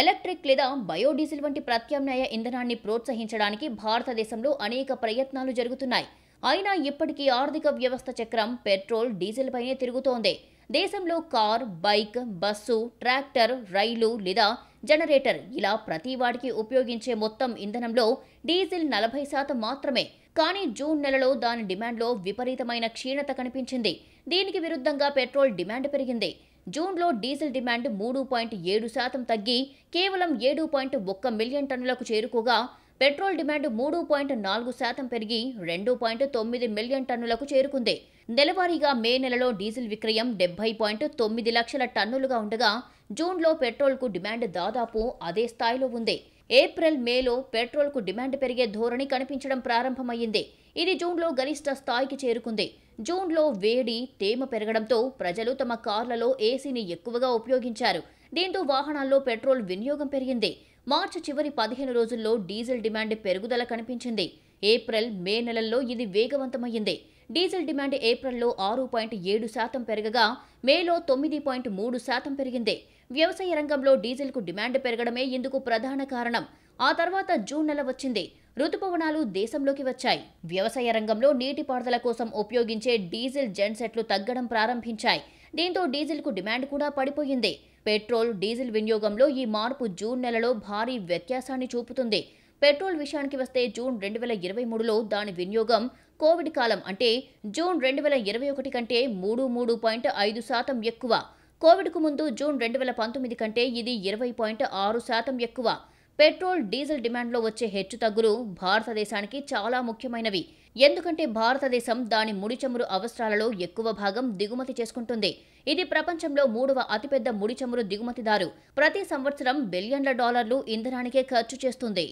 electric లేదా biodiesel వంటి ప్రత్యామ్నాయ ఇంధనాన్ని ప్రోత్సహించడానికి భారతదేశంలో అనేక ప్రయత్నాలు జరుగుతున్నాయి అయినా ఇప్పటికీ ఆర్థిక వ్యవస్థ చక్రం పెట్రోల్ డీజిల్పైనే తిరుగుతోంది దేశంలో కార్ బైక్ బస్సు ట్రాక్టర్ రైలు లేదా జనరేటర్ ఇలా ప్రతి వాడికి ఉపయోగించే మొత్తం ఇంధనంలో డీజిల్ నలభై శాతం మాత్రమే కానీ జూన్ నెలలో దాని డిమాండ్లో విపరీతమైన క్షీణత కనిపించింది దీనికి విరుద్ధంగా పెట్రోల్ డిమాండ్ పెరిగింది జూన్లో డీజిల్ డిమాండ్ మూడు పాయింట్ ఏడు శాతం తగ్గి కేవలం ఏడు పాయింట్ ఒక్క మిలియన్ టన్నులకు చేరుకోగా పెట్రోల్ డిమాండ్ మూడు పాయింట్ నాలుగు శాతం పెరిగి రెండు పాయింట్ తొమ్మిది మిలియన్ టన్నులకు చేరుకుంది నెలవారీగా మే నెలలో డీజిల్ విక్రయం డెబ్బై పాయింట్ తొమ్మిది లక్షల టన్నులుగా ఉండగా జూన్లో పెట్రోల్కు డిమాండ్ దాదాపు అదే స్థాయిలో ఉంది ఏప్రిల్ మేలో పెట్రోల్కు డిమాండ్ పెరిగే ధోరణి కనిపించడం ప్రారంభమైంది ఇది జూన్లో గరిష్ట స్థాయికి చేరుకుంది జూన్లో వేడి తేమ పెరగడంతో ప్రజలు తమ కార్లలో ఏసీని ఎక్కువగా ఉపయోగించారు దీంతో వాహనాల్లో పెట్రోల్ వినియోగం పెరిగింది మార్చి చివరి పదిహేను రోజుల్లో డీజిల్ డిమాండ్ పెరుగుదల కనిపించింది ఏప్రిల్ మే నెలల్లో ఇది వేగవంతమైంది డీజిల్ డిమాండ్ ఏప్రిల్లో ఆరు పాయింట్ ఏడు శాతం పెరగగా మేలో తొమ్మిది పాయింట్ మూడు శాతం పెరిగింది వ్యవసాయ రంగంలో డీజిల్కు డిమాండ్ పెరగడమే ఇందుకు ప్రధాన కారణం ఆ తర్వాత జూన్ నెల వచ్చింది రుతుపవనాలు దేశంలోకి వచ్చాయి వ్యవసాయ రంగంలో నీటిపారుదల కోసం ఉపయోగించే డీజిల్ జెన్సెట్లు తగ్గడం ప్రారంభించాయి దీంతో డీజిల్కు డిమాండ్ కూడా పడిపోయింది పెట్రోల్ డీజిల్ వినియోగంలో ఈ మార్పు జూన్ నెలలో భారీ వ్యత్యాసాన్ని చూపుతుంది పెట్రోల్ విషయానికి వస్తే జూన్ రెండు వేల ఇరవై మూడులో దాని వినియోగం కోవిడ్ కాలం అంటే జూన్ రెండు వేల ఇరవై ఒకటి కంటే మూడు మూడు పాయింట్ ఐదు శాతం ఎక్కువ కోవిడ్కు ముందు జూన్ రెండు వేల పంతొమ్మిది కంటే ఇది ఇరవై పాయింట్ ఆరు శాతం ఎక్కువ పెట్రోల్ డీజిల్ డిమాండ్లో వచ్చే హెచ్చుతగ్గులు భారతదేశానికి చాలా ముఖ్యమైనవి ఎందుకంటే భారతదేశం దాని ముడిచమురు అవసరాలలో ఎక్కువ భాగం దిగుమతి చేసుకుంటుంది ఇది ప్రపంచంలో మూడవ అతిపెద్ద ముడిచమురు దిగుమతిదారు ప్రతి సంవత్సరం బిలియన్ల డాలర్లు ఇంధనానికే ఖర్చు చేస్తుంది